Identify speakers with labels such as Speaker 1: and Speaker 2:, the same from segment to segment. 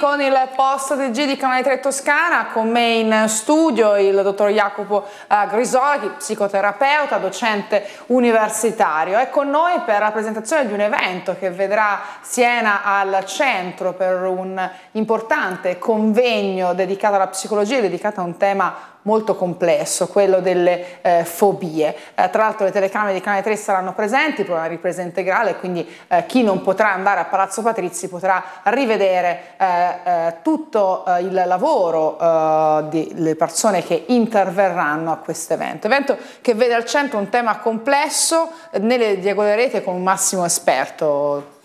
Speaker 1: con il post TG di Canale 3 Toscana, con me in studio il dottor Jacopo eh, Grisolchi, psicoterapeuta, docente universitario. È con noi per la presentazione di un evento che vedrà Siena al centro per un importante convegno dedicato alla psicologia, dedicato a un tema molto complesso, quello delle eh, fobie. Eh, tra l'altro le telecamere di Canale 3 saranno presenti per una ripresa integrale, quindi eh, chi non potrà andare a Palazzo Patrizi potrà rivedere eh, eh, tutto eh, il lavoro delle persone che interverranno a questo evento. Evento che vede al centro un tema complesso, ne dialogerete con un massimo esperto.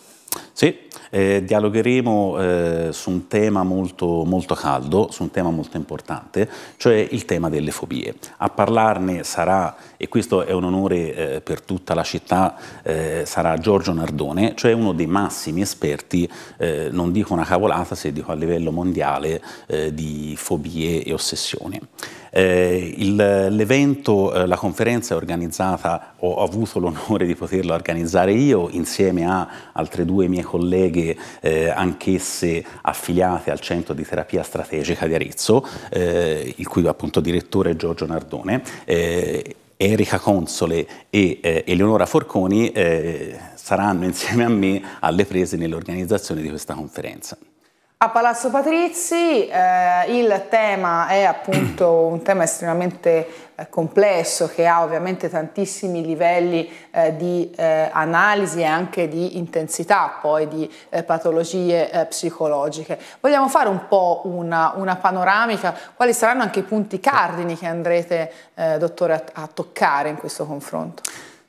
Speaker 2: Sì, eh, dialogheremo eh, su un tema molto, molto caldo, su un tema molto importante, cioè il tema delle fobie. A parlarne sarà, e questo è un onore eh, per tutta la città, eh, sarà Giorgio Nardone, cioè uno dei massimi esperti, eh, non dico una cavolata se dico a livello mondiale, eh, di fobie e ossessioni. l'evento, la conferenza è organizzata, ho avuto l'onore di poterla organizzare io insieme a altre due mie colleghe che eh, anch'esse affiliate al centro di terapia strategica di Arezzo, eh, il cui appunto direttore è Giorgio Nardone. Eh, Erika Console e eh, Eleonora Forconi eh, saranno insieme a me alle prese nell'organizzazione di questa conferenza.
Speaker 1: A Palazzo Patrizi eh, il tema è appunto un tema estremamente eh, complesso che ha ovviamente tantissimi livelli eh, di eh, analisi e anche di intensità poi di eh, patologie eh, psicologiche. Vogliamo fare un po' una, una, panoramica, quali saranno anche i punti cardini che andrete, dottore, a, a toccare in questo confronto?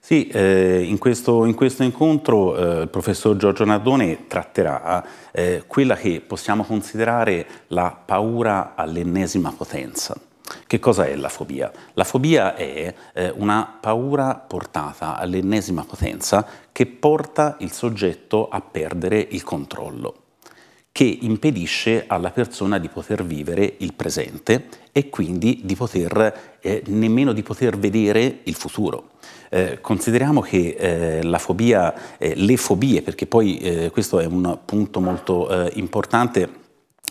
Speaker 2: Sì, eh, in, questo, in, questo, incontro eh, il professor Giorgio Nardone tratterà eh, quella che possiamo considerare la paura all'ennesima potenza. Che cosa è la fobia? La fobia è eh, una paura portata all'ennesima potenza che porta il soggetto a perdere il controllo che impedisce alla persona di poter vivere il presente e quindi di poter, eh, nemmeno di poter vedere il futuro. Eh, consideriamo che eh, la fobia, eh, le fobie, perché poi eh, questo è un punto molto eh, importante,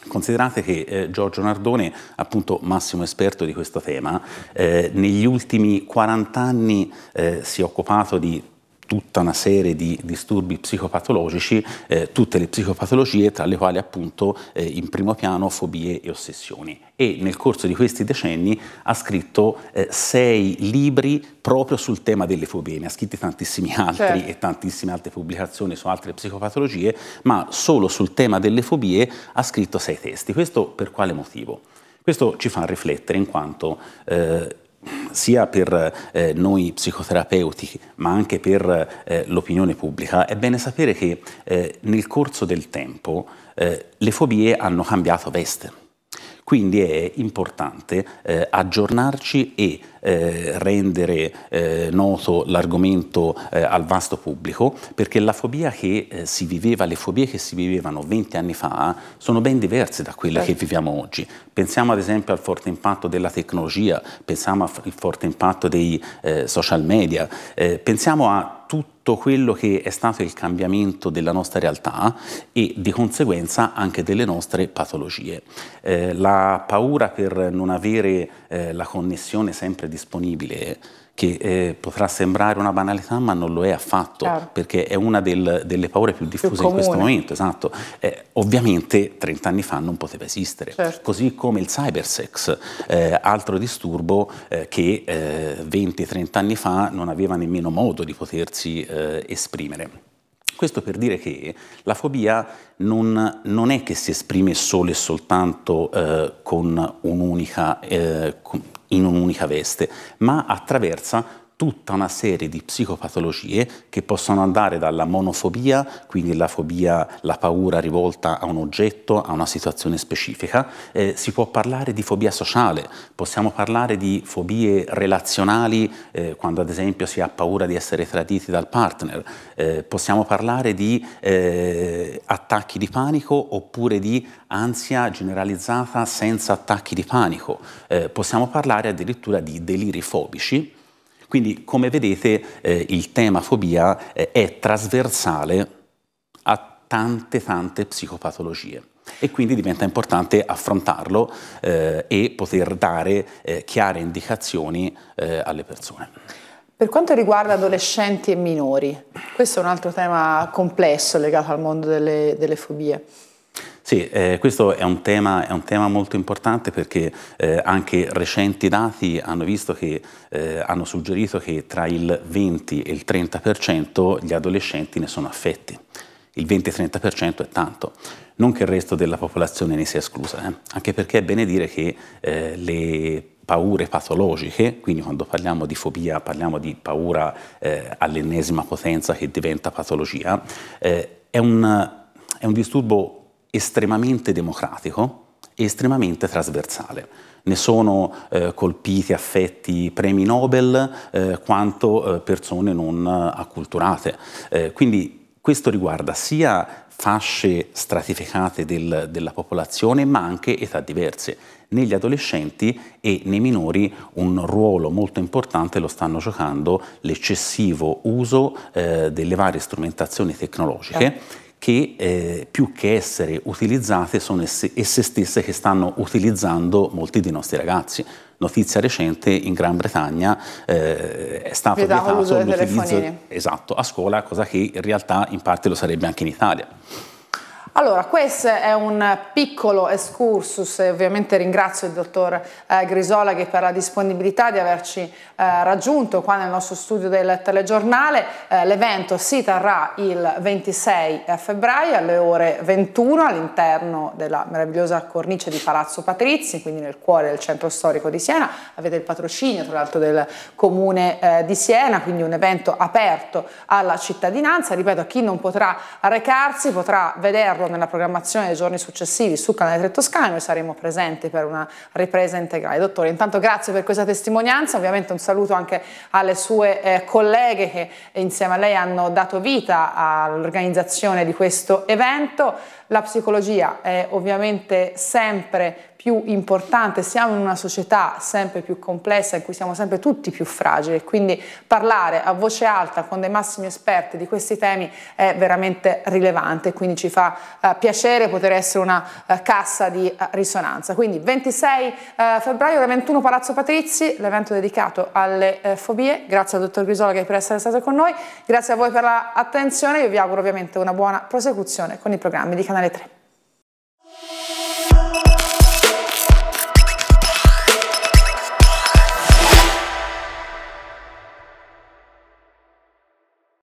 Speaker 2: Considerate che eh, Giorgio Nardone, appunto massimo esperto di questo tema, eh, negli ultimi 40 anni eh, si è occupato di tutta una serie di disturbi psicopatologici, eh, tutte le psicopatologie tra le quali appunto eh, in primo piano fobie e ossessioni. E nel corso di questi decenni ha scritto eh, sei libri proprio sul tema delle fobie, ne ha scritti tantissimi altri certo. e tantissime altre pubblicazioni su altre psicopatologie, ma solo sul tema delle fobie ha scritto sei testi. Questo per quale motivo? Questo ci fa riflettere in quanto eh, sia per eh, noi psicoterapeuti ma anche per eh, l'opinione pubblica, è bene sapere che eh, nel corso del tempo eh, le fobie hanno cambiato veste. Quindi è importante eh, aggiornarci e eh, rendere eh, noto l'argomento eh, al vasto pubblico, perché la fobia che eh, si viveva, le fobie che si vivevano 20 anni fa sono ben diverse da quelle sì. che certo. viviamo oggi. Pensiamo ad esempio al forte impatto della tecnologia, pensiamo al forte impatto dei eh, social media, pensiamo a tutti tutto quello che è stato il cambiamento della nostra realtà e di conseguenza anche delle nostre patologie. Eh, la paura per non avere eh, la connessione sempre disponibile che eh, potrà sembrare una banalità ma non lo è affatto certo. perché è una del, delle paure più diffuse più in questo momento esatto. eh, ovviamente 30 anni fa non poteva esistere certo. così come il cybersex eh, altro disturbo eh, che 20-30 eh, anni fa non aveva nemmeno modo di potersi eh, esprimere questo per dire che la fobia non, non, è che si esprime solo e soltanto eh, con un'unica eh, in un'unica veste, ma attraversa tutta una serie di psicopatologie che possono andare dalla monofobia, quindi la fobia, la paura rivolta a un oggetto, a una situazione specifica, eh, si può parlare di fobia sociale, possiamo parlare di fobie relazionali eh, quando ad esempio si ha paura di essere traditi dal partner, eh, possiamo parlare di eh, attacchi di panico oppure di ansia generalizzata senza attacchi di panico, eh, possiamo parlare addirittura di deliri fobici quindi, come vedete, eh, il tema fobia eh, è trasversale a tante, tante psicopatologie e quindi diventa importante affrontarlo eh, e poter dare eh, chiare indicazioni eh, alle persone.
Speaker 1: Per quanto riguarda adolescenti e minori, questo è un altro tema complesso legato al mondo delle, delle fobie.
Speaker 2: Sì, eh, questo è un, tema, è un, tema, molto importante perché eh, anche recenti dati hanno, che, eh, hanno suggerito che tra il 20 e il 30% gli adolescenti ne sono affetti. Il 20-30% è tanto, non che il resto della popolazione ne sia esclusa, eh. anche perché è bene dire che eh, le paure patologiche, quindi quando parliamo di fobia parliamo di paura eh, all'ennesima potenza che diventa patologia, è un, è un disturbo estremamente democratico e estremamente trasversale. Ne sono eh, colpiti, affetti premi Nobel, eh, quanto eh, persone non acculturate. Eh, quindi questo riguarda sia fasce stratificate del, della popolazione, ma anche età diverse. Negli adolescenti e nei minori un ruolo molto importante lo stanno giocando l'eccessivo uso eh, delle varie strumentazioni tecnologiche. Eh che eh, più che essere utilizzate sono esse, esse, stesse che stanno utilizzando molti dei nostri ragazzi. Notizia recente in Gran Bretagna eh, è stato Vietavo vietato l'utilizzo esatto, a scuola, cosa che in realtà in parte lo sarebbe anche in Italia.
Speaker 1: Allora, questo è un piccolo excursus e ovviamente ringrazio il dottor eh, Grisola per la disponibilità di averci eh, raggiunto qua nel nostro studio del telegiornale. Eh, L'evento si terrà il 26 eh, febbraio alle ore 21 all'interno della meravigliosa cornice di Palazzo Patrizi, quindi nel cuore del centro storico di Siena. Avete il patrocinio tra l'altro del comune eh, di Siena, quindi un evento aperto alla cittadinanza. Ripeto, chi non potrà recarsi potrà vederlo Erbo nella programmazione dei giorni successivi su Canale 3 Toscana, noi saremo presenti per una ripresa integrale. Dottore, intanto grazie per questa testimonianza, ovviamente un saluto anche alle sue eh, colleghe che insieme a lei hanno dato vita all'organizzazione di questo evento. La psicologia è ovviamente sempre più importante, siamo in una società sempre più complessa in cui siamo sempre tutti più fragili, quindi parlare a voce alta con dei massimi esperti di questi temi è veramente rilevante, quindi ci fa eh, piacere poter essere una eh, cassa di eh, risonanza. Quindi 26 eh, febbraio ore 21 Palazzo Patrizi, l'evento dedicato alle eh, fobie, grazie al dottor Grisola per essere stato con noi, grazie a voi per l'attenzione, io vi auguro ovviamente una buona prosecuzione con i programmi di Canale 3.